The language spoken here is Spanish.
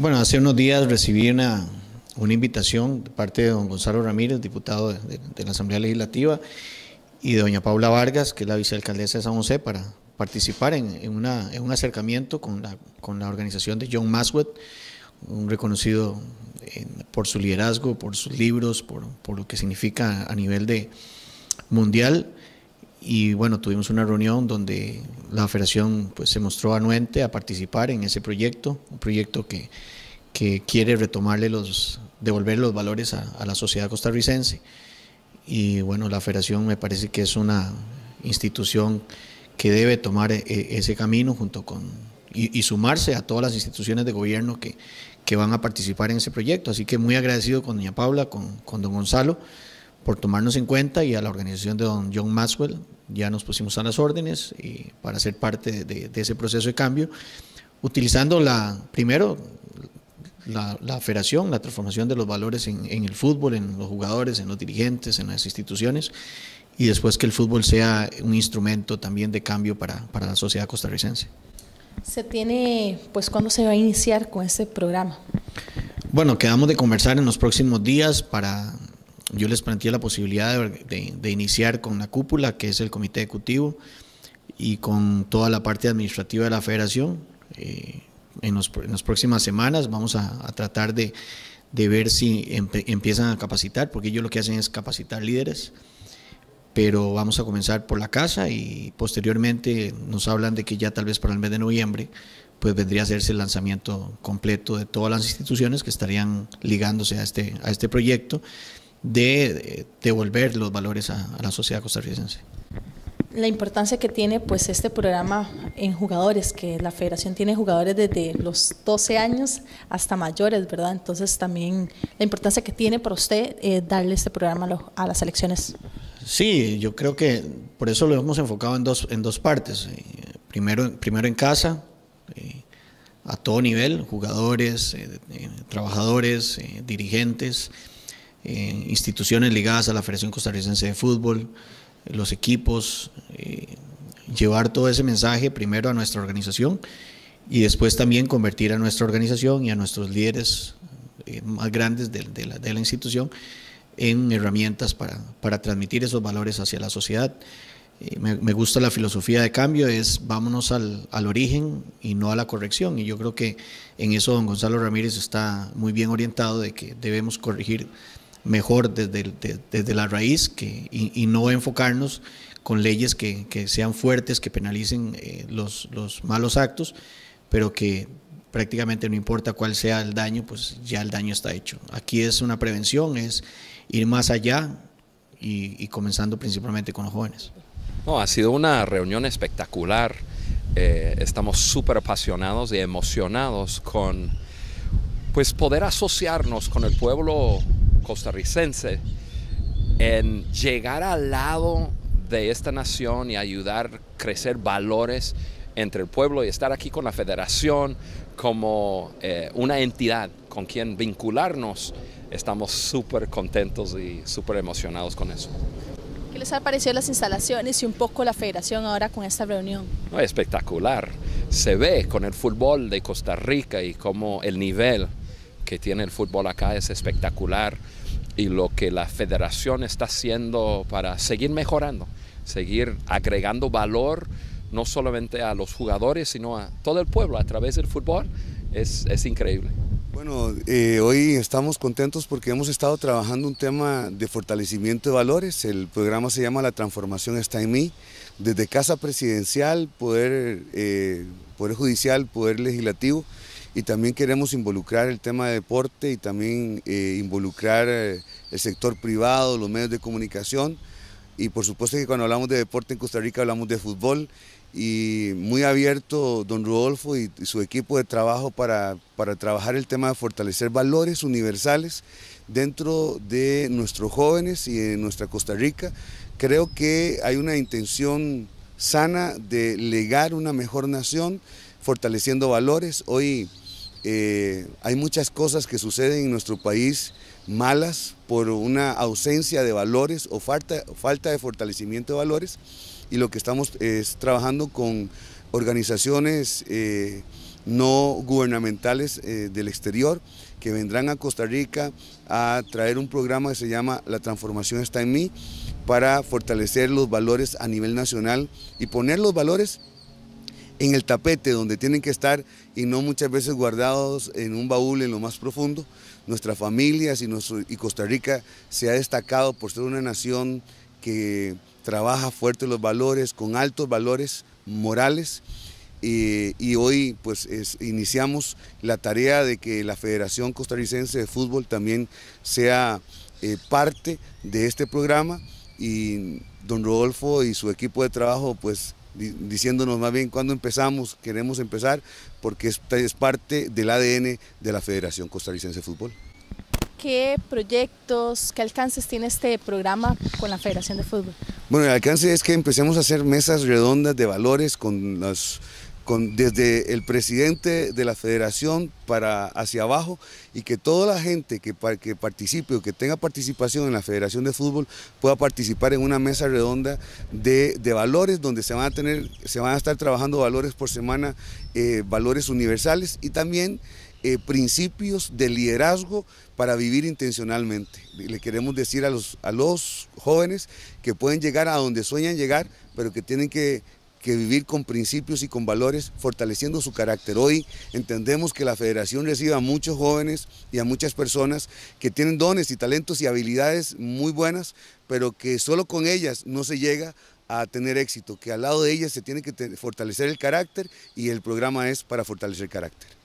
Bueno, hace unos días recibí una, invitación de parte de don Gonzalo Ramírez, diputado de, la Asamblea Legislativa, y de doña Paula Vargas, que es la vicealcaldesa de San José, para participar en, en, una, un acercamiento con la, con la, organización de John Maswet, un reconocido eh, por su liderazgo, por sus libros, por, por, lo que significa a nivel de mundial y bueno, tuvimos una reunión donde la federación pues, se mostró anuente a participar en ese proyecto, un proyecto que, que quiere retomarle los, devolver los valores a, la sociedad costarricense. Y bueno, la federación me parece que es una institución que debe tomar eh, ese camino junto con y, sumarse a todas las instituciones de gobierno que, que, van a participar en ese proyecto. Así que muy agradecido con doña Paula, con, con don Gonzalo por tomarnos en cuenta y a la organización de don John Maxwell. Ya nos pusimos a las órdenes y para ser parte de, ese proceso de cambio, utilizando la, primero la, federación, la transformación de los valores en, el fútbol, en los jugadores, en los dirigentes, en las instituciones, y después que el fútbol sea un instrumento también de cambio para, para la sociedad costarricense. ¿Se tiene, pues, cuándo se va a iniciar con este programa? Bueno, quedamos de conversar en los próximos días para yo les planteé la posibilidad de, iniciar con la cúpula, que es el comité ejecutivo, y con toda la parte administrativa de la federación. Eh, en, las próximas semanas vamos a, tratar de, ver si empiezan a capacitar, porque ellos lo que hacen es capacitar líderes, pero vamos a comenzar por la casa y posteriormente nos hablan de que ya tal vez para el mes de noviembre pues vendría a hacerse el lanzamiento completo de todas las instituciones que estarían ligándose a este, este proyecto de devolver los valores a, la sociedad costarricense la importancia que tiene pues este programa en jugadores, que la federación tiene jugadores desde los 12 años hasta mayores, ¿verdad? Entonces también la importancia que tiene para usted eh, darle este programa a, las selecciones. Sí, yo creo que por eso lo hemos enfocado en dos, en dos partes. Eh, primero, primero en casa, eh, a todo nivel, jugadores, trabajadores, dirigentes instituciones ligadas a la Federación Costarricense de Fútbol, los equipos, eh, llevar todo ese mensaje primero a nuestra organización y después también convertir a nuestra organización y a nuestros líderes eh, más grandes de, la, institución en herramientas para, transmitir esos valores hacia la sociedad. Eh, me, gusta la filosofía de cambio, es vámonos al, al, origen y no a la corrección. Y yo creo que en eso don Gonzalo Ramírez está muy bien orientado de que debemos corregir mejor desde, desde la raíz que, y, no enfocarnos con leyes que, que sean fuertes, que penalicen eh, los, los, malos actos, pero que prácticamente no importa cuál sea el daño, pues ya el daño está hecho. Aquí es una prevención, es ir más allá y, comenzando principalmente con los jóvenes. No, ha sido una reunión espectacular. Eh, estamos súper apasionados y emocionados con pues poder asociarnos con el pueblo costarricense en llegar al lado de esta nación y ayudar a crecer valores entre el pueblo y estar aquí con la federación como eh, una entidad con quien vincularnos. Estamos súper contentos y súper emocionados con eso. ¿Qué les ha parecido las instalaciones y un poco la federación ahora con esta reunión? espectacular. Se ve con el fútbol de Costa Rica y como el nivel que tiene el fútbol acá es espectacular y lo que la federación está haciendo para seguir mejorando, seguir agregando valor no solamente a los jugadores, sino a todo el pueblo a través del fútbol, es, es increíble. Bueno, eh, hoy estamos contentos porque hemos estado trabajando un tema de fortalecimiento de valores. El programa se llama La transformación está en mí. Desde Casa Presidencial, Poder, eh, poder Judicial, Poder Legislativo, y también queremos involucrar el tema de deporte y también eh, involucrar eh, el sector privado, los medios de comunicación y por supuesto que cuando hablamos de deporte en Costa Rica hablamos de fútbol y muy abierto don Rodolfo y, su equipo de trabajo para, para trabajar el tema de fortalecer valores universales dentro de nuestros jóvenes y en nuestra Costa Rica. Creo que hay una intención sana de legar una mejor nación fortaleciendo valores. Hoy eh, hay muchas cosas que suceden en nuestro país malas por una ausencia de valores o falta, falta de fortalecimiento de valores y lo que estamos es trabajando con organizaciones eh, no gubernamentales eh, del exterior que vendrán a Costa Rica a traer un programa que se llama La transformación está en mí para fortalecer los valores a nivel nacional y poner los valores en el tapete donde tienen que estar y no muchas veces guardados en un baúl en lo más profundo. Nuestras familias y, y Costa Rica se ha destacado por ser una nación que trabaja fuerte los valores, con altos valores morales. Y, hoy pues iniciamos la tarea de que la Federación Costarricense de Fútbol también sea eh, parte de este programa y don Rodolfo y su equipo de trabajo pues diciéndonos más bien cuándo empezamos, queremos empezar, porque es parte del ADN de la Federación Costarricense de Fútbol. ¿Qué proyectos, qué alcances tiene este programa con la Federación de Fútbol? Bueno, el alcance es que empecemos a hacer mesas redondas de valores con las desde el presidente de la federación para hacia abajo y que toda la gente que, que participe o que tenga participación en la Federación de Fútbol pueda participar en una mesa redonda de, valores donde se van a tener, se van a estar trabajando valores por semana, eh, valores universales y también eh, principios de liderazgo para vivir intencionalmente. Le queremos decir a los, a los jóvenes que pueden llegar a donde sueñan llegar, pero que tienen que que vivir con principios y con valores, fortaleciendo su carácter. Hoy entendemos que la federación recibe a muchos jóvenes y a muchas personas que tienen dones y talentos y habilidades muy buenas, pero que solo con ellas no se llega a tener éxito, que al lado de ellas se tiene que fortalecer el carácter y el programa es para fortalecer el carácter.